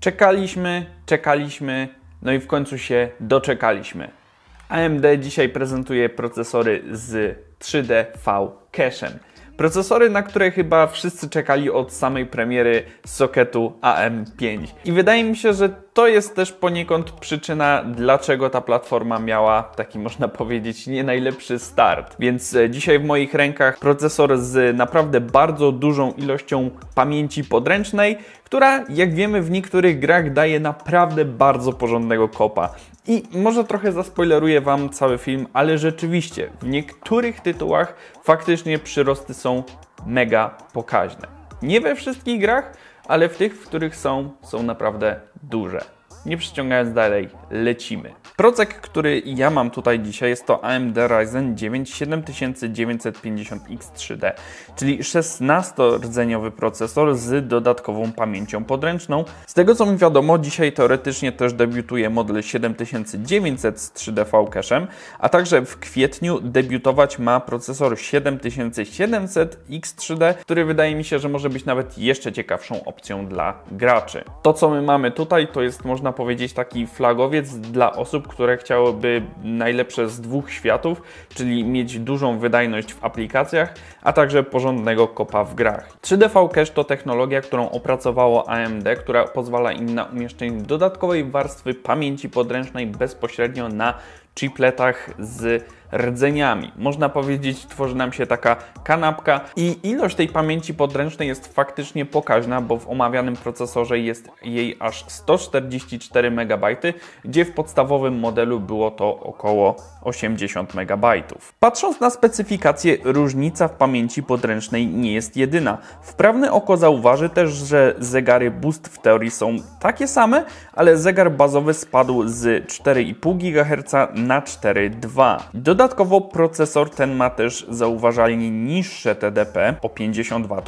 Czekaliśmy, czekaliśmy, no i w końcu się doczekaliśmy. AMD dzisiaj prezentuje procesory z 3D V cache'em. Procesory, na które chyba wszyscy czekali od samej premiery socketu AM5. I wydaje mi się, że to jest też poniekąd przyczyna, dlaczego ta platforma miała taki, można powiedzieć, nie najlepszy start. Więc e, dzisiaj w moich rękach procesor z naprawdę bardzo dużą ilością pamięci podręcznej, która jak wiemy w niektórych grach daje naprawdę bardzo porządnego kopa. I może trochę zaspoileruję Wam cały film, ale rzeczywiście w niektórych tytułach faktycznie przyrosty są mega pokaźne. Nie we wszystkich grach, ale w tych, w których są, są naprawdę duże. Nie przyciągając dalej, lecimy. Procek, który ja mam tutaj dzisiaj jest to AMD Ryzen 9 7950X3D, czyli 16-rdzeniowy procesor z dodatkową pamięcią podręczną. Z tego co mi wiadomo, dzisiaj teoretycznie też debiutuje model 7900 z 3D cache'em, a także w kwietniu debiutować ma procesor 7700X3D, który wydaje mi się, że może być nawet jeszcze ciekawszą opcją dla graczy. To co my mamy tutaj to jest można powiedzieć taki flagowiec dla osób, które chciałyby najlepsze z dwóch światów, czyli mieć dużą wydajność w aplikacjach, a także porządnego kopa w grach. 3DV Cache to technologia, którą opracowało AMD, która pozwala im na umieszczenie dodatkowej warstwy pamięci podręcznej bezpośrednio na chipletach z rdzeniami. Można powiedzieć, tworzy nam się taka kanapka i ilość tej pamięci podręcznej jest faktycznie pokaźna, bo w omawianym procesorze jest jej aż 144 MB, gdzie w podstawowym modelu było to około 80 MB. Patrząc na specyfikację, różnica w pamięci podręcznej nie jest jedyna. Wprawne oko zauważy też, że zegary Boost w teorii są takie same, ale zegar bazowy spadł z 4,5 GHz na 4.2. Dodatkowo procesor ten ma też zauważalnie niższe TDP o 50 W,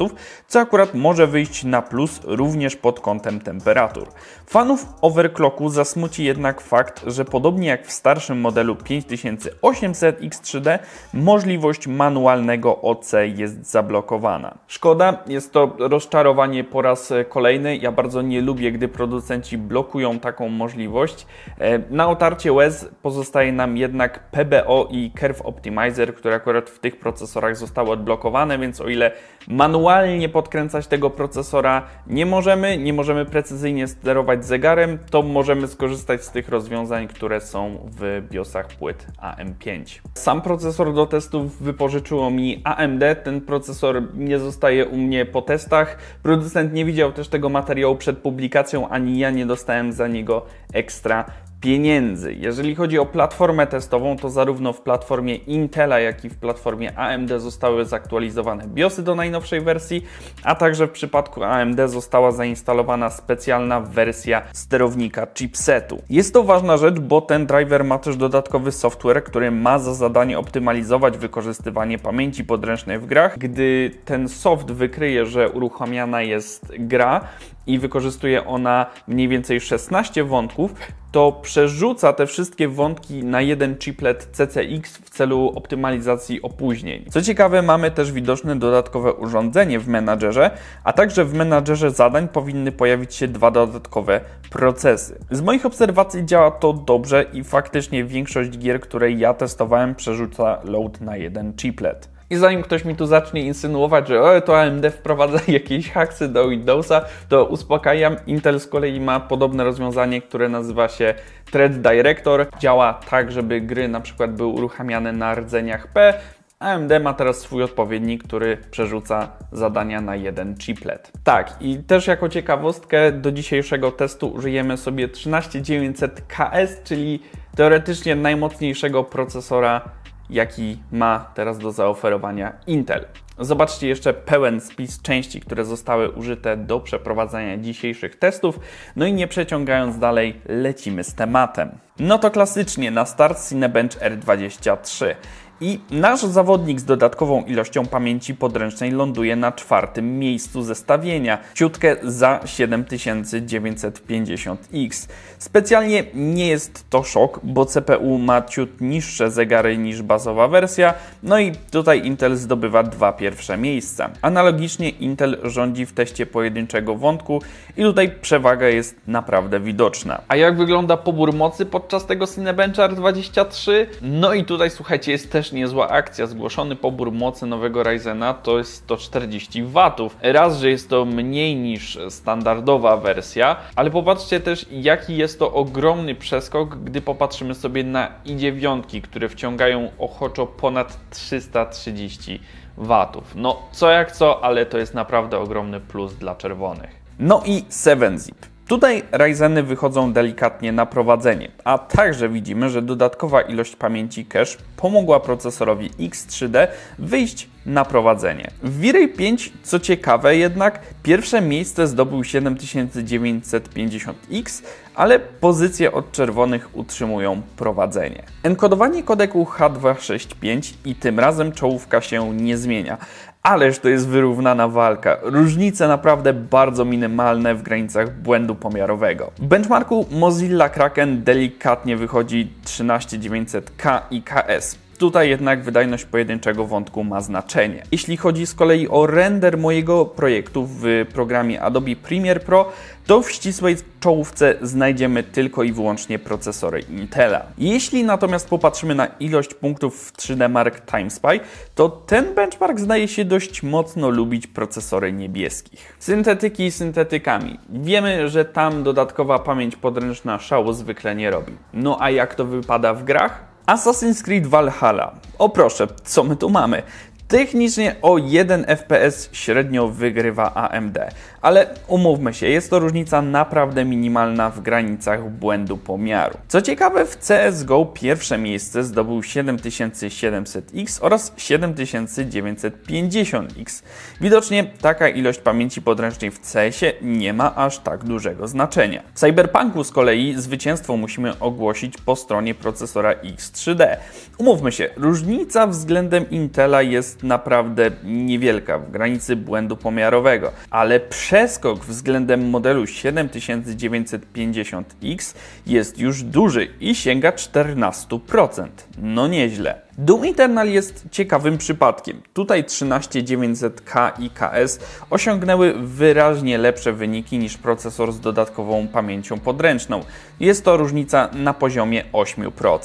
co akurat może wyjść na plus również pod kątem temperatur. Fanów overclocku zasmuci jednak fakt, że podobnie jak w starszym modelu 5800 X3D możliwość manualnego OC jest zablokowana. Szkoda, jest to rozczarowanie po raz kolejny. Ja bardzo nie lubię, gdy producenci blokują taką możliwość. E, na otarcie łez pozostaje pozostaje nam jednak PBO i Curve Optimizer, które akurat w tych procesorach zostały odblokowane, więc o ile manualnie podkręcać tego procesora nie możemy, nie możemy precyzyjnie sterować zegarem, to możemy skorzystać z tych rozwiązań, które są w BIOSach płyt AM5. Sam procesor do testów wypożyczyło mi AMD, ten procesor nie zostaje u mnie po testach. Producent nie widział też tego materiału przed publikacją, ani ja nie dostałem za niego ekstra pieniędzy. Jeżeli chodzi o platformę testową, to zarówno w platformie Intela, jak i w platformie AMD zostały zaktualizowane BIOSy do najnowszej wersji, a także w przypadku AMD została zainstalowana specjalna wersja sterownika chipsetu. Jest to ważna rzecz, bo ten driver ma też dodatkowy software, który ma za zadanie optymalizować wykorzystywanie pamięci podręcznej w grach. Gdy ten soft wykryje, że uruchamiana jest gra, i wykorzystuje ona mniej więcej 16 wątków, to przerzuca te wszystkie wątki na jeden chiplet CCX w celu optymalizacji opóźnień. Co ciekawe, mamy też widoczne dodatkowe urządzenie w menadżerze, a także w menadżerze zadań powinny pojawić się dwa dodatkowe procesy. Z moich obserwacji działa to dobrze i faktycznie większość gier, które ja testowałem, przerzuca load na jeden chiplet. I zanim ktoś mi tu zacznie insynuować, że o, to AMD wprowadza jakieś haksy do Windowsa, to uspokajam. Intel z kolei ma podobne rozwiązanie, które nazywa się Thread Director. Działa tak, żeby gry na przykład były uruchamiane na rdzeniach P, AMD ma teraz swój odpowiednik, który przerzuca zadania na jeden chiplet. Tak, i też jako ciekawostkę do dzisiejszego testu użyjemy sobie 13900KS, czyli teoretycznie najmocniejszego procesora jaki ma teraz do zaoferowania Intel. Zobaczcie jeszcze pełen spis części, które zostały użyte do przeprowadzania dzisiejszych testów. No i nie przeciągając dalej, lecimy z tematem. No to klasycznie na start Cinebench R23. I nasz zawodnik z dodatkową ilością pamięci podręcznej ląduje na czwartym miejscu zestawienia, ciutkę za 7950X. Specjalnie nie jest to szok, bo CPU ma ciut niższe zegary niż bazowa wersja, no i tutaj Intel zdobywa dwa pierwsze miejsca. Analogicznie Intel rządzi w teście pojedynczego wątku i tutaj przewaga jest naprawdę widoczna. A jak wygląda pobór mocy podczas tego r 23? No i tutaj słuchajcie, jest też niezła akcja. Zgłoszony pobór mocy nowego Ryzena to jest 140 W. Raz, że jest to mniej niż standardowa wersja, ale popatrzcie też, jaki jest to ogromny przeskok, gdy popatrzymy sobie na i9, które wciągają ochoczo ponad 330 watów. No, co jak co, ale to jest naprawdę ogromny plus dla czerwonych. No i 7-Zip. Tutaj Ryzeny wychodzą delikatnie na prowadzenie, a także widzimy, że dodatkowa ilość pamięci cache pomogła procesorowi X3D wyjść na prowadzenie. W V-Ray 5, co ciekawe jednak, pierwsze miejsce zdobył 7950X, ale pozycje od czerwonych utrzymują prowadzenie. Enkodowanie kodeku H265 i tym razem czołówka się nie zmienia, Ależ to jest wyrównana walka. Różnice naprawdę bardzo minimalne w granicach błędu pomiarowego. W benchmarku Mozilla Kraken delikatnie wychodzi 13900K i KS. Tutaj jednak wydajność pojedynczego wątku ma znaczenie. Jeśli chodzi z kolei o render mojego projektu w programie Adobe Premiere Pro, to w ścisłej czołówce znajdziemy tylko i wyłącznie procesory Intela. Jeśli natomiast popatrzymy na ilość punktów w 3D Mark TimeSpy, to ten benchmark zdaje się dość mocno lubić procesory niebieskich. Syntetyki syntetykami. Wiemy, że tam dodatkowa pamięć podręczna szało zwykle nie robi. No a jak to wypada w grach? Assassin's Creed Valhalla. O proszę, co my tu mamy? Technicznie o 1 FPS średnio wygrywa AMD, ale umówmy się, jest to różnica naprawdę minimalna w granicach błędu pomiaru. Co ciekawe, w CSGO pierwsze miejsce zdobył 7700X oraz 7950X. Widocznie taka ilość pamięci podręcznej w cs nie ma aż tak dużego znaczenia. W Cyberpunku z kolei zwycięstwo musimy ogłosić po stronie procesora X3D. Umówmy się, różnica względem Intela jest jest naprawdę niewielka, w granicy błędu pomiarowego, ale przeskok względem modelu 7950X jest już duży i sięga 14%. No nieźle. Doom Eternal jest ciekawym przypadkiem. Tutaj 13900K i KS osiągnęły wyraźnie lepsze wyniki niż procesor z dodatkową pamięcią podręczną. Jest to różnica na poziomie 8%.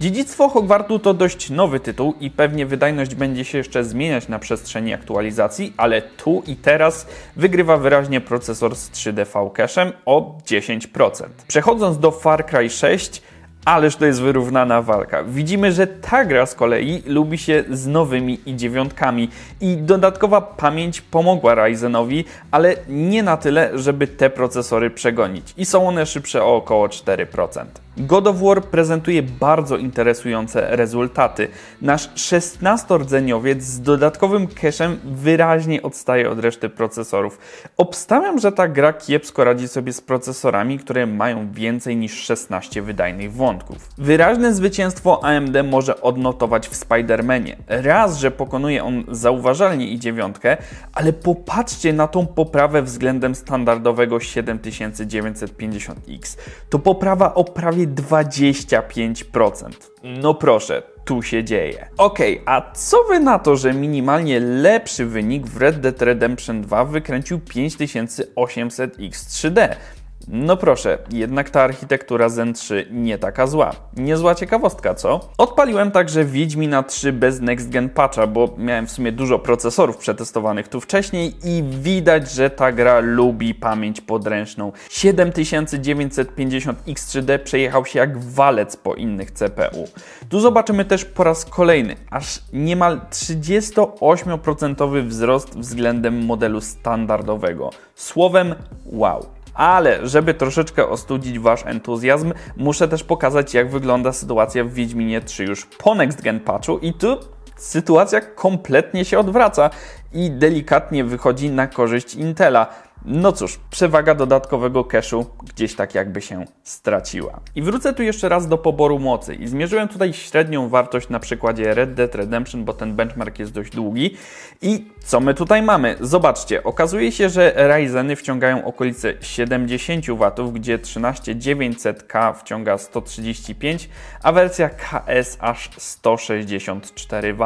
Dziedzictwo Hogwartu to dość nowy tytuł i pewnie wydajność będzie się jeszcze zmieniać na przestrzeni aktualizacji, ale tu i teraz wygrywa wyraźnie procesor z 3D V-cache'em o 10%. Przechodząc do Far Cry 6, Ależ to jest wyrównana walka. Widzimy, że ta gra z kolei lubi się z nowymi i dziewiątkami i dodatkowa pamięć pomogła Ryzenowi, ale nie na tyle, żeby te procesory przegonić i są one szybsze o około 4%. God of War prezentuje bardzo interesujące rezultaty. Nasz 16-rdzeniowiec z dodatkowym cache'em wyraźnie odstaje od reszty procesorów. Obstawiam, że ta gra kiepsko radzi sobie z procesorami, które mają więcej niż 16 wydajnych wątków. Wyraźne zwycięstwo AMD może odnotować w Spider-Manie. Raz, że pokonuje on zauważalnie i dziewiątkę, ale popatrzcie na tą poprawę względem standardowego 7950X. To poprawa o prawie 25%. No proszę, tu się dzieje. Ok, a co wy na to, że minimalnie lepszy wynik w Red Dead Redemption 2 wykręcił 5800X3D? No proszę, jednak ta architektura Zen 3 nie taka zła. Niezła ciekawostka, co? Odpaliłem także Wiedźmina 3 bez Next Gen Patcha, bo miałem w sumie dużo procesorów przetestowanych tu wcześniej i widać, że ta gra lubi pamięć podręczną. 7950 X3D przejechał się jak walec po innych CPU. Tu zobaczymy też po raz kolejny aż niemal 38% wzrost względem modelu standardowego. Słowem wow ale żeby troszeczkę ostudzić Wasz entuzjazm, muszę też pokazać, jak wygląda sytuacja w Wiedźminie 3 już po Next Gen Patchu i tu sytuacja kompletnie się odwraca i delikatnie wychodzi na korzyść Intela. No cóż, przewaga dodatkowego cache'u gdzieś tak jakby się straciła. I wrócę tu jeszcze raz do poboru mocy i zmierzyłem tutaj średnią wartość na przykładzie Red Dead Redemption, bo ten benchmark jest dość długi. I co my tutaj mamy? Zobaczcie, okazuje się, że Ryzeny wciągają okolice 70 W, gdzie 13900K wciąga 135, a wersja KS aż 164 W.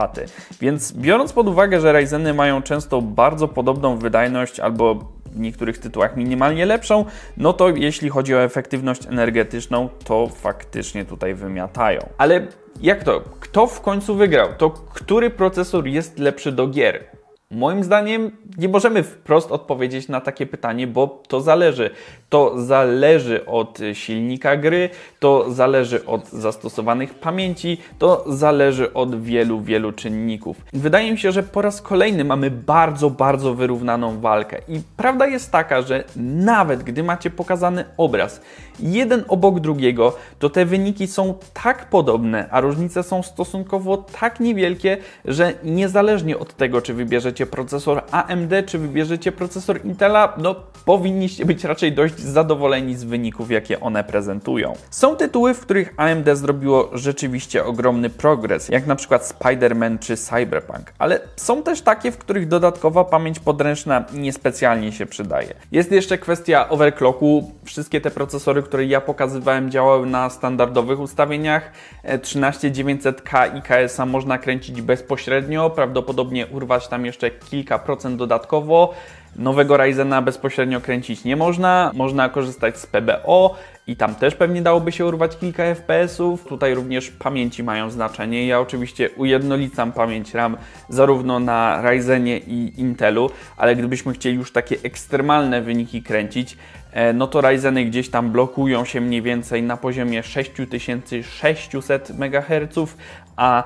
Więc biorąc pod uwagę, że Ryzeny mają często bardzo podobną wydajność albo w niektórych tytułach minimalnie lepszą, no to jeśli chodzi o efektywność energetyczną, to faktycznie tutaj wymiatają. Ale jak to? Kto w końcu wygrał? To który procesor jest lepszy do gier? Moim zdaniem nie możemy wprost odpowiedzieć na takie pytanie, bo to zależy. To zależy od silnika gry, to zależy od zastosowanych pamięci, to zależy od wielu, wielu czynników. Wydaje mi się, że po raz kolejny mamy bardzo, bardzo wyrównaną walkę. I prawda jest taka, że nawet gdy macie pokazany obraz jeden obok drugiego, to te wyniki są tak podobne, a różnice są stosunkowo tak niewielkie, że niezależnie od tego, czy wybierzecie procesor AMD, czy wybierzecie procesor Intela, no powinniście być raczej dość zadowoleni z wyników, jakie one prezentują. Są tytuły, w których AMD zrobiło rzeczywiście ogromny progres, jak na przykład Spider-Man czy Cyberpunk, ale są też takie, w których dodatkowa pamięć podręczna niespecjalnie się przydaje. Jest jeszcze kwestia overclocku. Wszystkie te procesory, które ja pokazywałem, działały na standardowych ustawieniach. 13900K e, i KS-a można kręcić bezpośrednio, prawdopodobnie urwać tam jeszcze kilka procent dodatkowo. Nowego Ryzena bezpośrednio kręcić nie można, można korzystać z PBO i tam też pewnie dałoby się urwać kilka FPS-ów. Tutaj również pamięci mają znaczenie. Ja oczywiście ujednolicam pamięć RAM zarówno na Ryzenie i Intelu, ale gdybyśmy chcieli już takie ekstremalne wyniki kręcić, e, no to Ryzeny gdzieś tam blokują się mniej więcej na poziomie 6600 MHz, a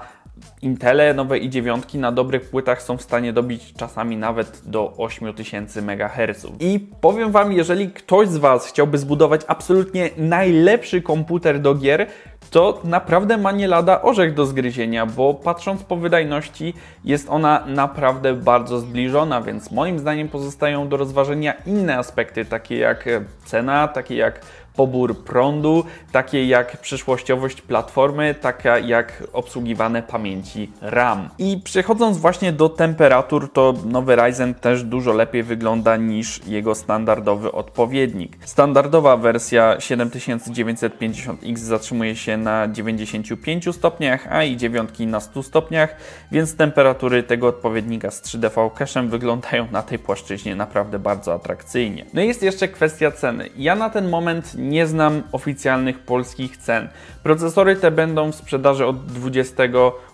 Intele nowe i dziewiątki na dobrych płytach są w stanie dobić czasami nawet do 8000 MHz. I powiem Wam, jeżeli ktoś z Was chciałby zbudować absolutnie najlepszy komputer do gier, to naprawdę ma nie lada orzech do zgryzienia, bo patrząc po wydajności jest ona naprawdę bardzo zbliżona, więc moim zdaniem pozostają do rozważenia inne aspekty, takie jak cena, takie jak pobór prądu, takie jak przyszłościowość platformy, taka jak obsługiwane pamięci RAM. I przechodząc właśnie do temperatur, to nowy Ryzen też dużo lepiej wygląda niż jego standardowy odpowiednik. Standardowa wersja 7950X zatrzymuje się na 95 stopniach, a i 9 na 100 stopniach, więc temperatury tego odpowiednika z 3DV cache'em wyglądają na tej płaszczyźnie naprawdę bardzo atrakcyjnie. No i jest jeszcze kwestia ceny. Ja na ten moment nie znam oficjalnych polskich cen. Procesory te będą w sprzedaży od 20.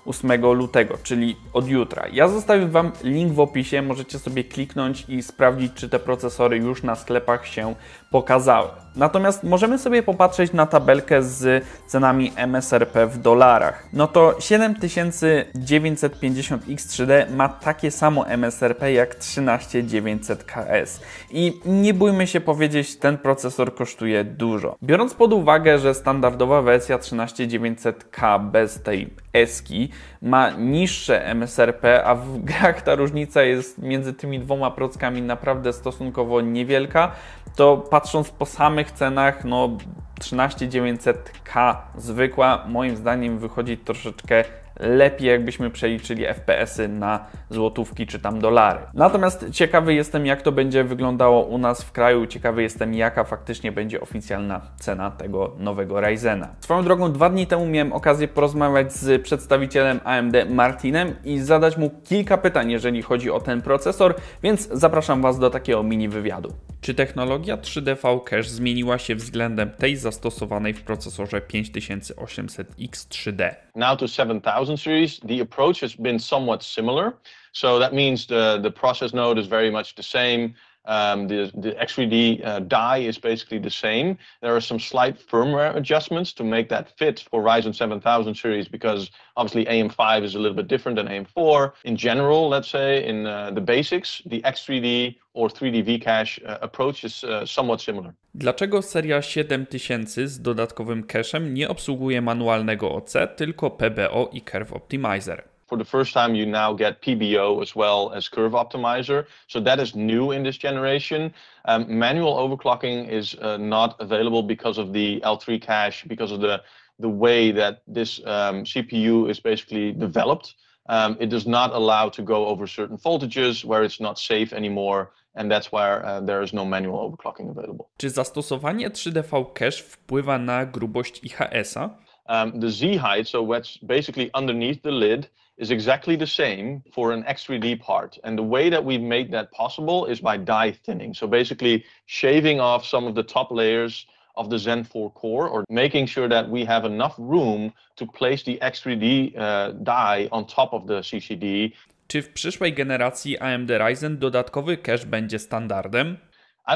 8 lutego, czyli od jutra. Ja zostawię Wam link w opisie, możecie sobie kliknąć i sprawdzić, czy te procesory już na sklepach się pokazały. Natomiast możemy sobie popatrzeć na tabelkę z cenami MSRP w dolarach. No to 7950X3D ma takie samo MSRP jak 13900KS. I nie bójmy się powiedzieć, ten procesor kosztuje dużo. Biorąc pod uwagę, że standardowa wersja 13900K bez tej Eski ma niższe MSRP, a w grach ta różnica jest między tymi dwoma prockami naprawdę stosunkowo niewielka, to patrząc po samych cenach, no 13900K zwykła moim zdaniem wychodzi troszeczkę lepiej jakbyśmy przeliczyli FPS-y na złotówki czy tam dolary. Natomiast ciekawy jestem, jak to będzie wyglądało u nas w kraju. Ciekawy jestem, jaka faktycznie będzie oficjalna cena tego nowego Ryzena. Swoją drogą, dwa dni temu miałem okazję porozmawiać z przedstawicielem AMD Martinem i zadać mu kilka pytań, jeżeli chodzi o ten procesor, więc zapraszam Was do takiego mini wywiadu. Czy technologia 3DV Cache zmieniła się względem tej zastosowanej w procesorze 5800X 3D? Now to 7000 2000 series, the approach has been somewhat similar. So that means the, the process node is very much the same. Um, the, the, actually, the uh, die is basically the same. There are some slight firmware adjustments to make that fit for Ryzen 7000 series because obviously AM5 is a little bit different than AM4. In general, let's say in uh, the basics, the X3D or 3D V-cache uh, approach is uh, somewhat similar. Dlaczego seria 7000 z dodatkowym cachem nie obsługuje manualnego OC, tylko PBO i Curve Optimizer? for the first time, you now get PBO as well as Curve Optimizer. So that is new in this generation. Um, manual overclocking is uh, not available because of the L3 cache, because of the, the way that this um, CPU is basically developed. Um, it does not allow to go over certain voltages where it's not safe anymore and that's where uh, there is no manual overclocking available. Czy zastosowanie 3DV cache wpływa na grubość IHS-a? Um, the Z height, so what's basically underneath the lid, is exactly the same for an X3D part. And the way that we've made that possible is by die thinning. So basically shaving off some of the top layers of the Zen 4 core or making sure that we have enough room to place the X3D uh, die on top of the CCD. Czy w przyszłej generacji AMD Ryzen dodatkowy cache będzie standardem?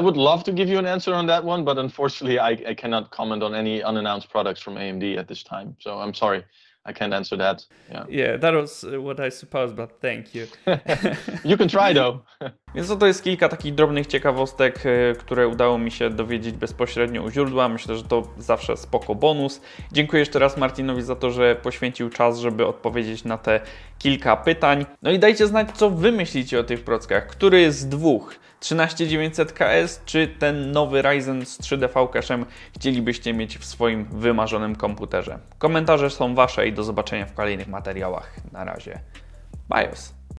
I would love to give you an answer on that one, but unfortunately I, I cannot comment on any unannounced products from AMD at this time. So I'm sorry. I can't answer that. Yeah. Yeah, that was uh, what I suppose, but thank you. you can try though. Więc to, no to jest kilka takich drobnych ciekawostek, e, które udało mi się dowiedzieć bezpośrednio u źródła. Myślę, że to zawsze spoko bonus. Dziękuję jeszcze raz Martinowi za to, że poświęcił czas, żeby odpowiedzieć na te kilka pytań. No i dajcie znać, co Wy myślicie o tych prockach. Który z dwóch? 13900KS czy ten nowy Ryzen z 3DV cache'em chcielibyście mieć w swoim wymarzonym komputerze? Komentarze są Wasze i do zobaczenia w kolejnych materiałach. Na razie. BIOS.